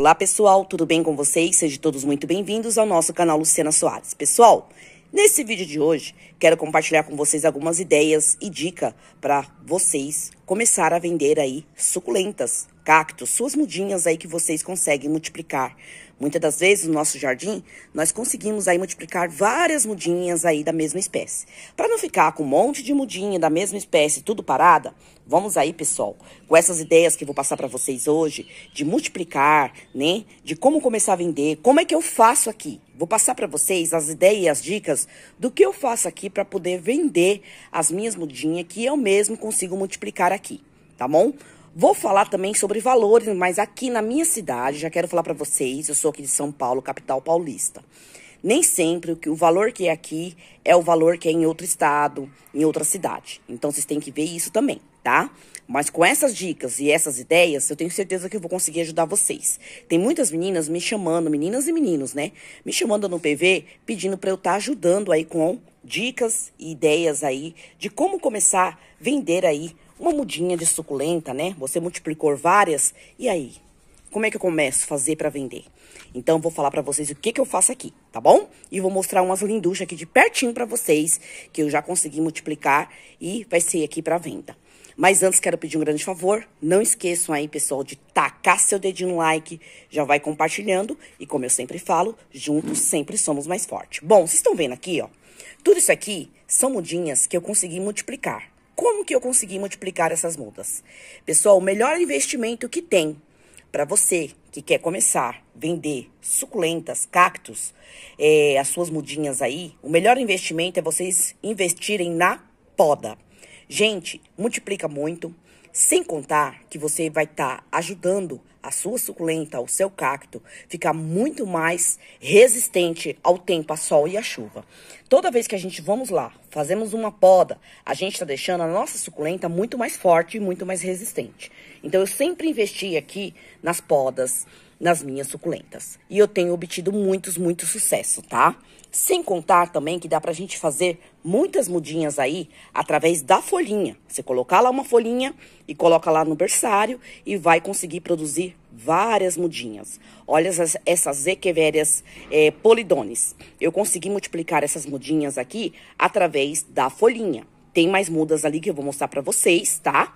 Olá pessoal, tudo bem com vocês? Sejam todos muito bem-vindos ao nosso canal Luciana Soares. Pessoal, nesse vídeo de hoje quero compartilhar com vocês algumas ideias e dica para vocês começar a vender aí suculentas, cactos, suas mudinhas aí que vocês conseguem multiplicar Muitas das vezes, no nosso jardim, nós conseguimos aí multiplicar várias mudinhas aí da mesma espécie. Para não ficar com um monte de mudinha da mesma espécie tudo parada, vamos aí, pessoal, com essas ideias que eu vou passar para vocês hoje, de multiplicar, né? De como começar a vender, como é que eu faço aqui? Vou passar para vocês as ideias e as dicas do que eu faço aqui para poder vender as minhas mudinhas que eu mesmo consigo multiplicar aqui, tá bom? Vou falar também sobre valores, mas aqui na minha cidade, já quero falar para vocês, eu sou aqui de São Paulo, capital paulista. Nem sempre o, que, o valor que é aqui é o valor que é em outro estado, em outra cidade. Então vocês têm que ver isso também, tá? Mas com essas dicas e essas ideias, eu tenho certeza que eu vou conseguir ajudar vocês. Tem muitas meninas me chamando, meninas e meninos, né? Me chamando no PV, pedindo para eu estar tá ajudando aí com dicas e ideias aí de como começar a vender aí uma mudinha de suculenta, né? Você multiplicou várias, e aí? Como é que eu começo a fazer para vender? Então, vou falar para vocês o que, que eu faço aqui, tá bom? E vou mostrar umas linduchas aqui de pertinho para vocês, que eu já consegui multiplicar e vai ser aqui para venda. Mas antes, quero pedir um grande favor. Não esqueçam aí, pessoal, de tacar seu dedinho no like. Já vai compartilhando. E como eu sempre falo, juntos sempre somos mais fortes. Bom, vocês estão vendo aqui, ó. Tudo isso aqui são mudinhas que eu consegui multiplicar como que eu consegui multiplicar essas mudas Pessoal, o melhor investimento que tem para você que quer começar a vender suculentas, cactos, é, as suas mudinhas aí, o melhor investimento é vocês investirem na poda. Gente, multiplica muito, sem contar que você vai estar tá ajudando a sua suculenta, o seu cacto, fica muito mais resistente ao tempo, a sol e a chuva. Toda vez que a gente vamos lá, fazemos uma poda, a gente está deixando a nossa suculenta muito mais forte e muito mais resistente. Então eu sempre investi aqui nas podas nas minhas suculentas. E eu tenho obtido muitos, muito sucesso, tá? Sem contar também que dá pra gente fazer muitas mudinhas aí através da folhinha. Você colocar lá uma folhinha e coloca lá no berçário e vai conseguir produzir várias mudinhas. Olha essas, essas é, polidones. Eu consegui multiplicar essas mudinhas aqui através da folhinha. Tem mais mudas ali que eu vou mostrar pra vocês, tá?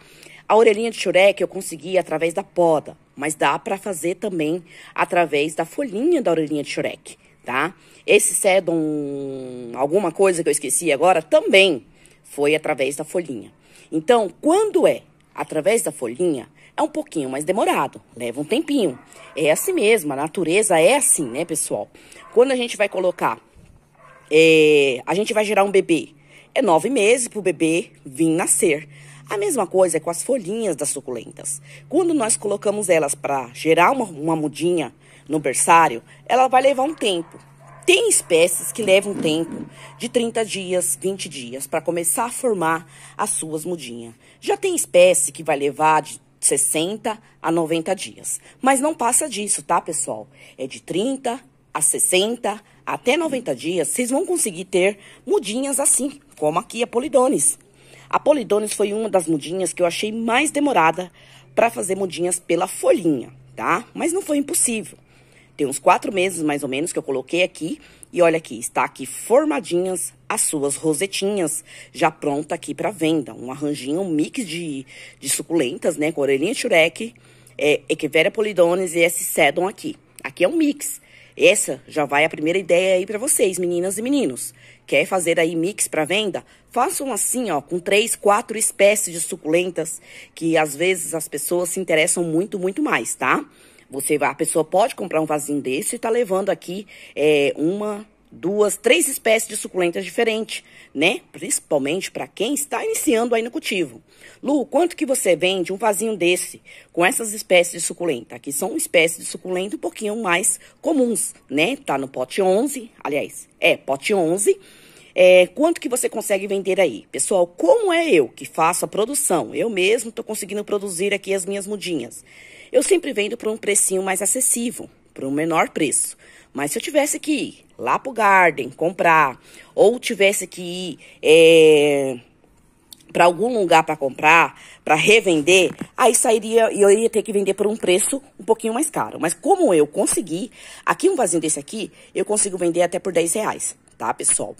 A orelhinha de xureque eu consegui através da poda mas dá para fazer também através da folhinha da orelhinha de Shrek, tá? Esse sedum, alguma coisa que eu esqueci agora, também foi através da folhinha. Então, quando é através da folhinha, é um pouquinho mais demorado, leva um tempinho. É assim mesmo, a natureza é assim, né, pessoal? Quando a gente vai colocar, é, a gente vai gerar um bebê, é nove meses pro bebê vir nascer. A mesma coisa é com as folhinhas das suculentas. Quando nós colocamos elas para gerar uma, uma mudinha no berçário, ela vai levar um tempo. Tem espécies que levam tempo de 30 dias, 20 dias para começar a formar as suas mudinhas. Já tem espécie que vai levar de 60 a 90 dias. Mas não passa disso, tá, pessoal? É de 30 a 60 até 90 dias, vocês vão conseguir ter mudinhas assim, como aqui a Polidones. A Polidones foi uma das mudinhas que eu achei mais demorada para fazer mudinhas pela folhinha, tá? Mas não foi impossível. Tem uns quatro meses, mais ou menos, que eu coloquei aqui. E olha aqui, está aqui formadinhas as suas rosetinhas, já pronta aqui para venda. Um arranjinho, um mix de, de suculentas, né? Com orelhinha Shurek, é, polidones e esse sedum aqui. Aqui é um mix. Essa já vai a primeira ideia aí para vocês, meninas e meninos. Quer fazer aí mix para venda? Façam assim, ó, com três, quatro espécies de suculentas, que às vezes as pessoas se interessam muito, muito mais, tá? Você a pessoa pode comprar um vasinho desse e tá levando aqui é, uma, duas, três espécies de suculentas diferentes, né? Principalmente para quem está iniciando aí no cultivo. Lu, quanto que você vende um vasinho desse com essas espécies de suculenta? Que são espécies de suculenta um pouquinho mais comuns, né? Tá no pote 11, aliás, é, pote 11 é, quanto que você consegue vender aí? Pessoal, como é eu que faço a produção? Eu mesmo estou conseguindo produzir aqui as minhas mudinhas. Eu sempre vendo por um precinho mais acessível, por um menor preço. Mas se eu tivesse que ir lá pro Garden comprar, ou tivesse que ir é, para algum lugar para comprar, para revender, aí sairia e eu ia ter que vender por um preço um pouquinho mais caro. Mas como eu consegui, aqui um vasinho desse aqui, eu consigo vender até por 10 reais, tá, pessoal?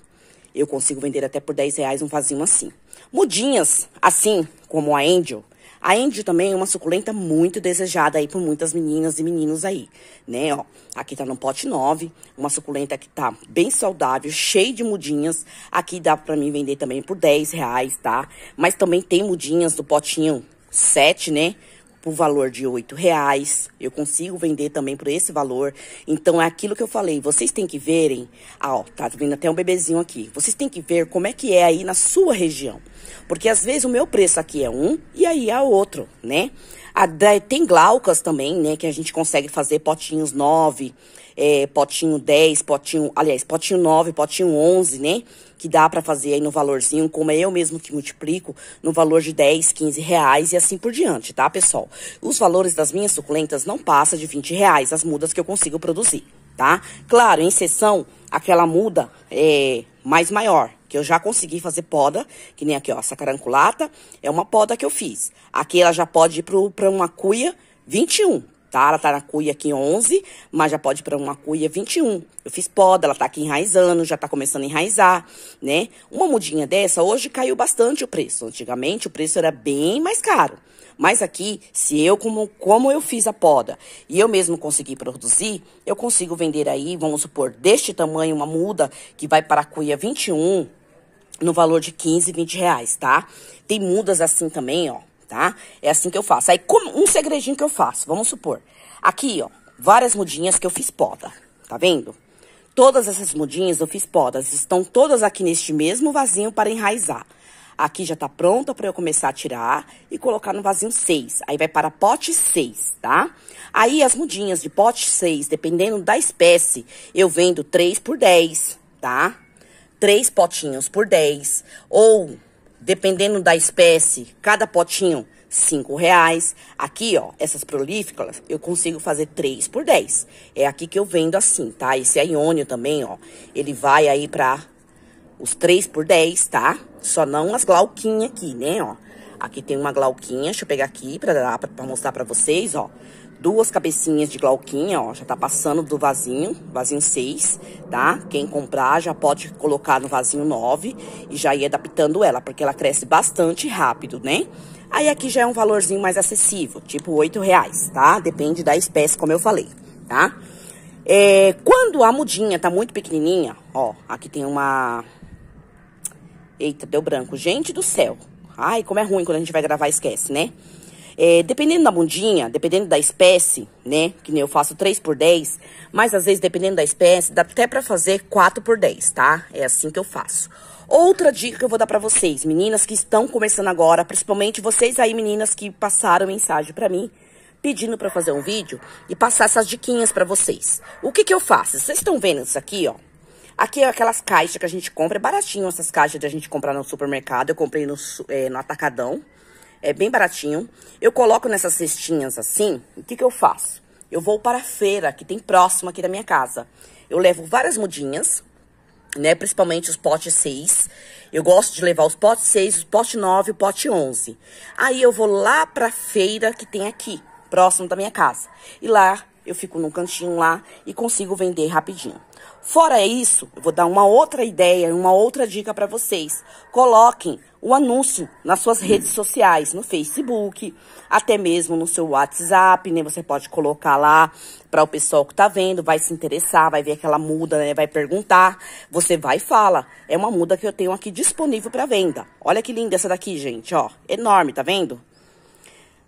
Eu consigo vender até por 10 reais um vasinho assim. Mudinhas, assim como a Angel, a Angel também é uma suculenta muito desejada aí por muitas meninas e meninos aí, né, ó. Aqui tá no pote 9, uma suculenta que tá bem saudável, cheia de mudinhas. Aqui dá pra mim vender também por 10 reais, tá? Mas também tem mudinhas do potinho 7, né? por valor de oito reais. Eu consigo vender também por esse valor. Então é aquilo que eu falei, vocês têm que verem, ah, ó, tá vindo até um bebezinho aqui. Vocês têm que ver como é que é aí na sua região. Porque às vezes o meu preço aqui é um e aí é outro, né? A, tem glaucas também, né, que a gente consegue fazer potinhos nove é, potinho 10, potinho, aliás, potinho 9, potinho 11, né? Que dá para fazer aí no valorzinho, como é eu mesmo que multiplico, no valor de 10, 15 reais e assim por diante, tá, pessoal? Os valores das minhas suculentas não passa de 20 reais, as mudas que eu consigo produzir, tá? Claro, em sessão aquela muda é, mais maior, que eu já consegui fazer poda, que nem aqui, ó, essa caranculata, é uma poda que eu fiz. Aqui ela já pode ir para uma cuia 21, tá? Ela tá na cuia aqui 11, mas já pode ir pra uma cuia 21. Eu fiz poda, ela tá aqui enraizando, já tá começando a enraizar, né? Uma mudinha dessa, hoje caiu bastante o preço. Antigamente o preço era bem mais caro. Mas aqui, se eu, como, como eu fiz a poda, e eu mesmo consegui produzir, eu consigo vender aí, vamos supor, deste tamanho, uma muda que vai para a cuia 21, no valor de 15, 20 reais, tá? Tem mudas assim também, ó, tá? É assim que eu faço. Aí, como um segredinho que eu faço, vamos supor. Aqui, ó, várias mudinhas que eu fiz poda, tá vendo? Todas essas mudinhas eu fiz podas, estão todas aqui neste mesmo vasinho para enraizar. Aqui já tá pronta para eu começar a tirar e colocar no vasinho 6. Aí vai para pote 6, tá? Aí as mudinhas de pote 6, dependendo da espécie, eu vendo 3 por 10, tá? Três potinhos por 10 ou dependendo da espécie, cada potinho, cinco reais. Aqui, ó, essas prolíficas, eu consigo fazer três por dez. É aqui que eu vendo assim, tá? Esse é iônio também, ó, ele vai aí pra os três por dez, tá? Só não as glauquinhas aqui, né, ó. Aqui tem uma glauquinha, deixa eu pegar aqui pra, pra mostrar pra vocês, ó duas cabecinhas de glauquinha, ó, já tá passando do vasinho, vasinho 6, tá? Quem comprar já pode colocar no vasinho 9 e já ir adaptando ela, porque ela cresce bastante rápido, né? Aí aqui já é um valorzinho mais acessível, tipo 8 reais, tá? Depende da espécie, como eu falei, tá? É, quando a mudinha tá muito pequenininha, ó, aqui tem uma... Eita, deu branco. Gente do céu. Ai, como é ruim quando a gente vai gravar, esquece, né? É, dependendo da bundinha, dependendo da espécie, né? Que nem eu faço 3 por 10, mas às vezes, dependendo da espécie, dá até pra fazer 4 por 10, tá? É assim que eu faço. Outra dica que eu vou dar para vocês, meninas que estão começando agora, principalmente vocês aí, meninas que passaram mensagem para mim, pedindo para fazer um vídeo e passar essas diquinhas para vocês. O que que eu faço? Vocês estão vendo isso aqui, ó? Aqui é aquelas caixas que a gente compra, é baratinho essas caixas de a gente comprar no supermercado, eu comprei no, é, no Atacadão é bem baratinho. Eu coloco nessas cestinhas assim, o que, que eu faço? Eu vou para a feira, que tem próximo aqui da minha casa. Eu levo várias mudinhas, né, principalmente os potes 6. Eu gosto de levar os potes 6, os pote 9, o pote 11. Aí eu vou lá para a feira que tem aqui, próximo da minha casa. E lá eu fico num cantinho lá e consigo vender rapidinho. Fora isso, eu vou dar uma outra ideia, uma outra dica para vocês. Coloquem o anúncio nas suas redes sociais, no Facebook, até mesmo no seu WhatsApp, né? Você pode colocar lá para o pessoal que tá vendo, vai se interessar, vai ver aquela muda, né? Vai perguntar, você vai e fala. É uma muda que eu tenho aqui disponível para venda. Olha que linda essa daqui, gente, ó. Enorme, tá vendo?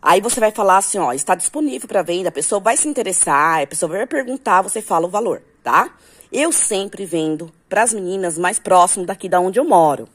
Aí você vai falar assim, ó, está disponível para venda, a pessoa vai se interessar, a pessoa vai perguntar, você fala o valor, tá? Eu sempre vendo para as meninas mais próximo daqui da onde eu moro.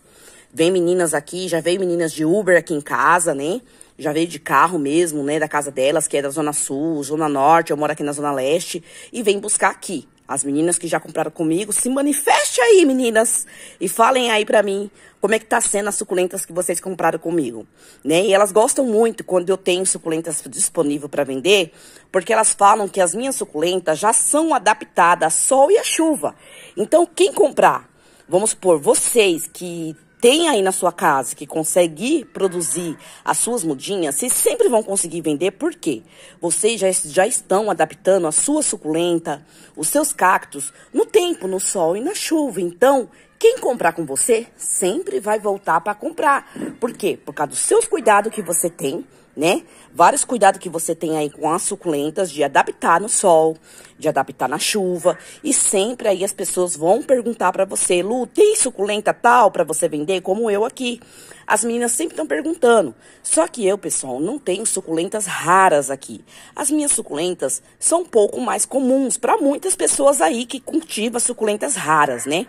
Vem meninas aqui, já veio meninas de Uber aqui em casa, né? Já veio de carro mesmo, né? Da casa delas, que é da Zona Sul, Zona Norte, eu moro aqui na Zona Leste, e vem buscar aqui. As meninas que já compraram comigo, se manifeste aí, meninas. E falem aí pra mim como é que tá sendo as suculentas que vocês compraram comigo. Né? E elas gostam muito quando eu tenho suculentas disponível para vender, porque elas falam que as minhas suculentas já são adaptadas ao sol e à chuva. Então, quem comprar, vamos supor, vocês que tem aí na sua casa que consegue produzir as suas mudinhas, vocês sempre vão conseguir vender, porque vocês já, já estão adaptando a sua suculenta, os seus cactos, no tempo, no sol e na chuva. Então, quem comprar com você sempre vai voltar para comprar. Por quê? Por causa dos seus cuidados que você tem né? Vários cuidados que você tem aí com as suculentas de adaptar no sol, de adaptar na chuva. E sempre aí as pessoas vão perguntar para você, Lu, tem suculenta tal para você vender? Como eu aqui. As meninas sempre estão perguntando. Só que eu, pessoal, não tenho suculentas raras aqui. As minhas suculentas são um pouco mais comuns para muitas pessoas aí que cultivam suculentas raras, né?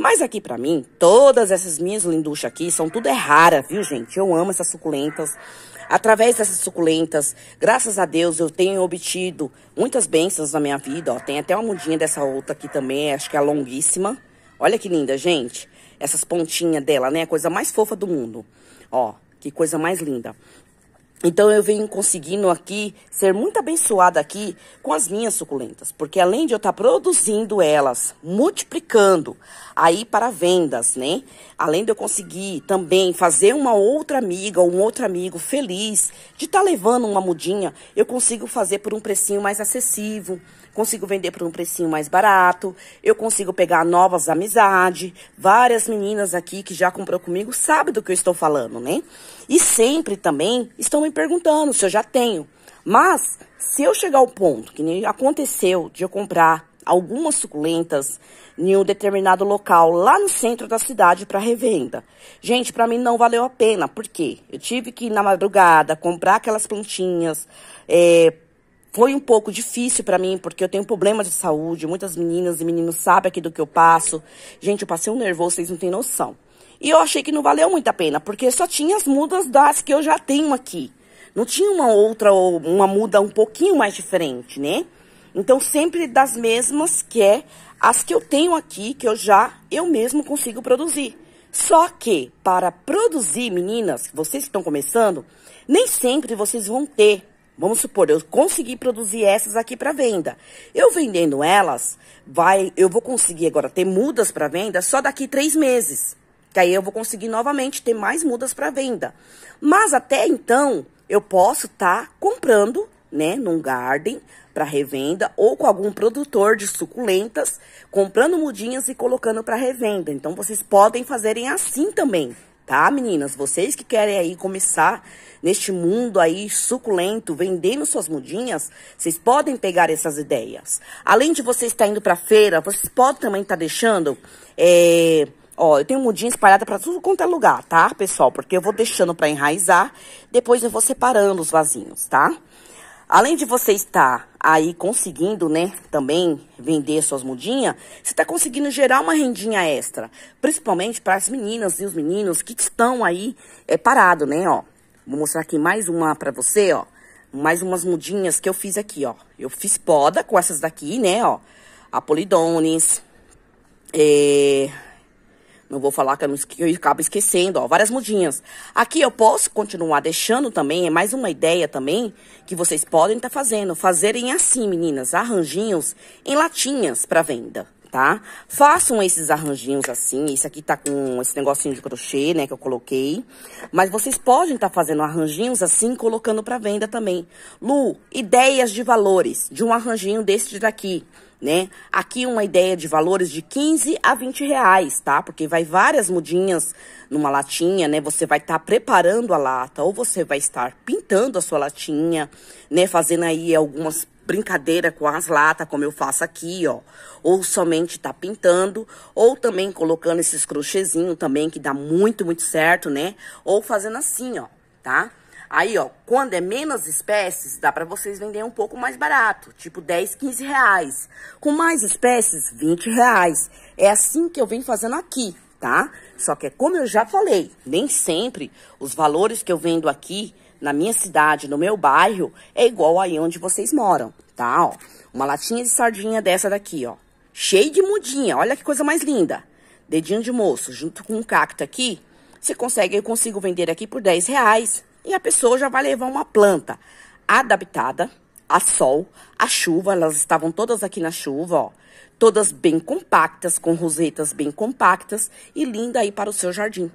Mas aqui para mim, todas essas minhas linduchas aqui são tudo é rara, viu, gente? Eu amo essas suculentas. Através dessas suculentas, graças a Deus, eu tenho obtido muitas bênçãos na minha vida, ó. Tem até uma mudinha dessa outra aqui também, acho que é longuíssima. Olha que linda, gente. Essas pontinhas dela, né? A coisa mais fofa do mundo. Ó, que coisa mais linda. Então eu venho conseguindo aqui ser muito abençoada aqui com as minhas suculentas, porque além de eu estar tá produzindo elas, multiplicando aí para vendas, né? Além de eu conseguir também fazer uma outra amiga ou um outro amigo feliz de estar tá levando uma mudinha, eu consigo fazer por um precinho mais acessível, consigo vender por um precinho mais barato, eu consigo pegar novas amizades. Várias meninas aqui que já comprou comigo sabem do que eu estou falando, né? E sempre também estão me perguntando se eu já tenho. Mas se eu chegar ao ponto que nem aconteceu de eu comprar algumas suculentas em um determinado local lá no centro da cidade para revenda. Gente, para mim não valeu a pena, porque eu tive que ir na madrugada comprar aquelas plantinhas. É, foi um pouco difícil para mim, porque eu tenho problemas de saúde. Muitas meninas e meninos sabem aqui do que eu passo. Gente, eu passei um nervoso, vocês não têm noção. E eu achei que não valeu muito a pena, porque só tinha as mudas das que eu já tenho aqui. Não tinha uma outra, uma muda um pouquinho mais diferente, né? Então, sempre das mesmas, que é as que eu tenho aqui, que eu já, eu mesmo consigo produzir. Só que, para produzir, meninas, vocês que estão começando, nem sempre vocês vão ter. Vamos supor, eu consegui produzir essas aqui para venda. Eu vendendo elas, vai, eu vou conseguir agora ter mudas para venda só daqui três meses. Que aí eu vou conseguir novamente ter mais mudas para venda. Mas até então, eu posso estar tá comprando, né, num garden para revenda ou com algum produtor de suculentas, comprando mudinhas e colocando para revenda. Então vocês podem fazerem assim também, tá, meninas? Vocês que querem aí começar neste mundo aí suculento, vendendo suas mudinhas, vocês podem pegar essas ideias. Além de vocês estar indo para feira, vocês podem também estar tá deixando é, Ó, eu tenho mudinha espalhada para tudo quanto é lugar, tá, pessoal? Porque eu vou deixando para enraizar, depois eu vou separando os vasinhos, tá? Além de você estar aí conseguindo, né, também vender suas mudinhas, você está conseguindo gerar uma rendinha extra, principalmente para as meninas e os meninos que estão aí é, parado, né, ó. Vou mostrar aqui mais uma para você, ó. Mais umas mudinhas que eu fiz aqui, ó. Eu fiz poda com essas daqui, né, ó. A Polidones, é, não vou falar que eu, não, que eu acabo esquecendo, ó, várias mudinhas. Aqui eu posso continuar deixando também, é mais uma ideia também que vocês podem estar tá fazendo. Fazerem assim, meninas, arranjinhos em latinhas para venda tá? Façam esses arranjinhos assim. Esse aqui tá com esse negocinho de crochê, né, que eu coloquei. Mas vocês podem estar tá fazendo arranjinhos assim, colocando para venda também. Lu, ideias de valores de um arranjinho desse daqui né? Aqui uma ideia de valores de 15 a 20 reais, tá? Porque vai várias mudinhas numa latinha, né? Você vai estar tá preparando a lata ou você vai estar pintando a sua latinha, né? Fazendo aí algumas brincadeiras com as latas, como eu faço aqui, ó. Ou somente tá pintando, ou também colocando esses crochêzinhos também, que dá muito, muito certo, né? Ou fazendo assim, ó, tá? Aí, ó, quando é menos espécies, dá para vocês vender um pouco mais barato, tipo 10, 15 reais. Com mais espécies, 20 reais. É assim que eu venho fazendo aqui, tá? Só que, é como eu já falei, nem sempre os valores que eu vendo aqui, na minha cidade, no meu bairro, é igual aí onde vocês moram, tá? Ó, uma latinha de sardinha dessa daqui, ó. Cheia de mudinha, olha que coisa mais linda. Dedinho de moço, junto com um cacto aqui, você consegue, eu consigo vender aqui por 10 reais, e a pessoa já vai levar uma planta adaptada a sol, a chuva, elas estavam todas aqui na chuva, ó. Todas bem compactas, com rosetas bem compactas e linda aí para o seu jardim.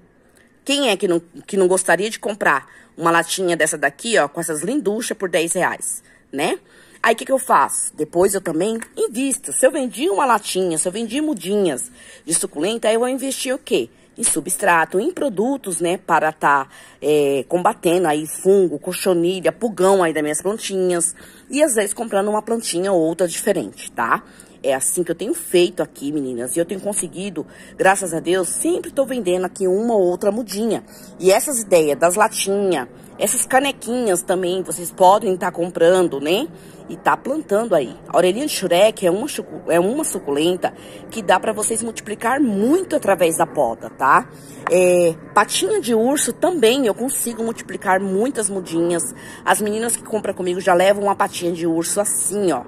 Quem é que não, que não gostaria de comprar uma latinha dessa daqui, ó, com essas linduchas por 10 reais, né? Aí, o que, que eu faço? Depois eu também invisto. Se eu vendi uma latinha, se eu vendi mudinhas de suculenta, aí eu vou investir o quê? em substrato em produtos, né, para estar tá, é, combatendo aí fungo, cochonilha, pulgão aí das minhas plantinhas e às vezes comprando uma plantinha ou outra diferente, tá? É assim que eu tenho feito aqui, meninas, e eu tenho conseguido, graças a Deus, sempre estou vendendo aqui uma ou outra mudinha. E essas ideias das latinhas, essas canequinhas também vocês podem estar tá comprando, né? E tá plantando aí. A orelhinha de Shurek é uma, é uma suculenta que dá para vocês multiplicar muito através da poda, tá? É, patinha de urso também eu consigo multiplicar muitas mudinhas. As meninas que compram comigo já levam uma patinha de urso assim, ó.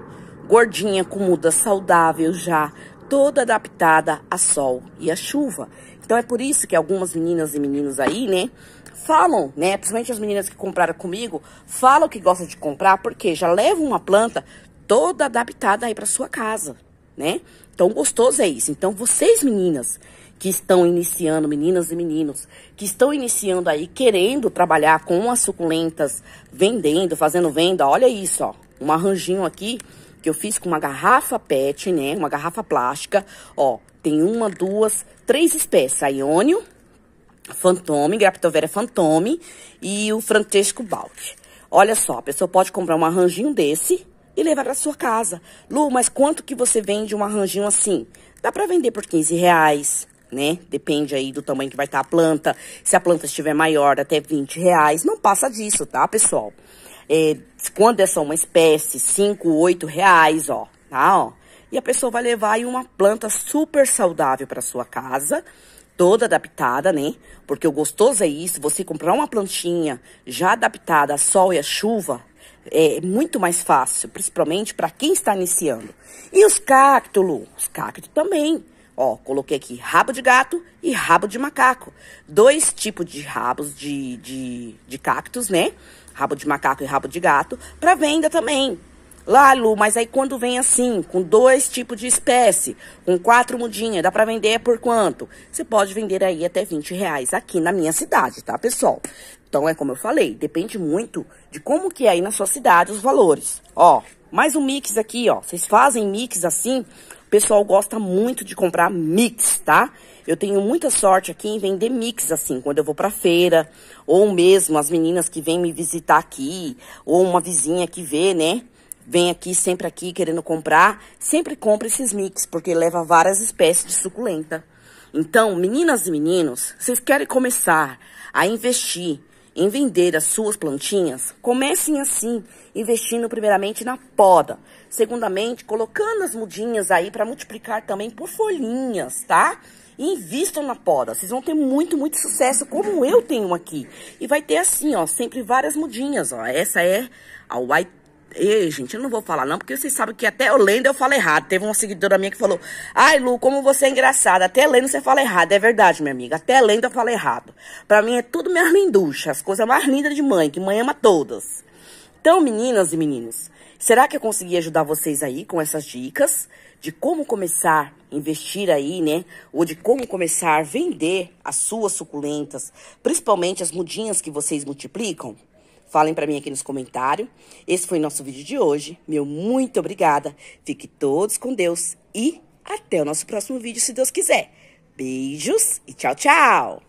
Gordinha, com muda saudável já, toda adaptada a sol e a chuva. Então é por isso que algumas meninas e meninos aí, né? falam, né? Principalmente as meninas que compraram comigo, falam que gostam de comprar porque já levam uma planta toda adaptada aí para sua casa, né? Então gostoso é isso. Então vocês meninas que estão iniciando, meninas e meninos, que estão iniciando aí querendo trabalhar com as suculentas, vendendo, fazendo venda, olha isso, ó, um arranjinho aqui que eu fiz com uma garrafa PET, né? Uma garrafa plástica, ó, tem uma, duas, três espécies, aí, iônio, Fantome, Graptovera Fantome e o Francesco Balti. Olha só, a pessoa pode comprar um arranjinho desse e levar para sua casa. Lu, mas quanto que você vende um arranjinho assim? Dá para vender por 15 reais, né? Depende aí do tamanho que vai estar tá a planta. Se a planta estiver maior, até 20 reais. Não passa disso, tá, pessoal? É, quando é só uma espécie, 5, 8 reais, ó, tá, ó. E a pessoa vai levar aí uma planta super saudável para sua casa, toda adaptada, né? Porque o gostoso é isso, você comprar uma plantinha já adaptada a sol e a chuva é muito mais fácil, principalmente para quem está iniciando. E os cactos, os cactos também. Ó, coloquei aqui rabo de gato e rabo de macaco. Dois tipos de rabos de, de, de cactos, né? Rabo de macaco e rabo de gato, para venda também. Lá, Lu, mas aí quando vem assim, com dois tipos de espécie, com quatro mudinhas, dá para vender por quanto? Você pode vender aí até 20 reais aqui na minha cidade, tá, pessoal? Então, é como eu falei, depende muito de como que é aí na sua cidade os valores. Ó, mais um mix aqui, ó. Vocês fazem mix assim, o pessoal gosta muito de comprar mix, tá? Eu tenho muita sorte aqui em vender mix, assim, quando eu vou pra feira, ou mesmo as meninas que vêm me visitar aqui, ou uma vizinha que vê, né? vem aqui, sempre aqui, querendo comprar, sempre compra esses mix, porque leva várias espécies de suculenta. Então, meninas e meninos, vocês querem começar a investir em vender as suas plantinhas, comecem assim, investindo primeiramente na poda. Segundamente, colocando as mudinhas aí para multiplicar também por folhinhas, tá? E invistam na poda. Vocês vão ter muito, muito sucesso, como eu tenho aqui. E vai ter assim, ó, sempre várias mudinhas, ó. Essa é a White Ei, gente, eu não vou falar não, porque vocês sabem que até eu lendo eu falo errado. Teve uma seguidora minha que falou, ai, Lu, como você é engraçada. Até lendo você fala errado. É verdade, minha amiga. Até lendo eu falo errado. Pra mim é tudo minhas linduchas, as coisas mais lindas de mãe, que mãe ama todas. Então, meninas e meninos, será que eu consegui ajudar vocês aí com essas dicas de como começar a investir aí, né? Ou de como começar a vender as suas suculentas, principalmente as mudinhas que vocês multiplicam? Falem para mim aqui nos comentários. Esse foi nosso vídeo de hoje. Meu muito obrigada. Fique todos com Deus e até o nosso próximo vídeo, se Deus quiser. Beijos e tchau, tchau!